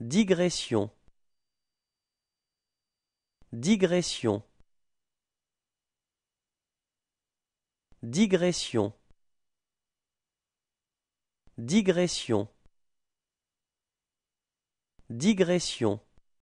Digression Digression Digression Digression Digression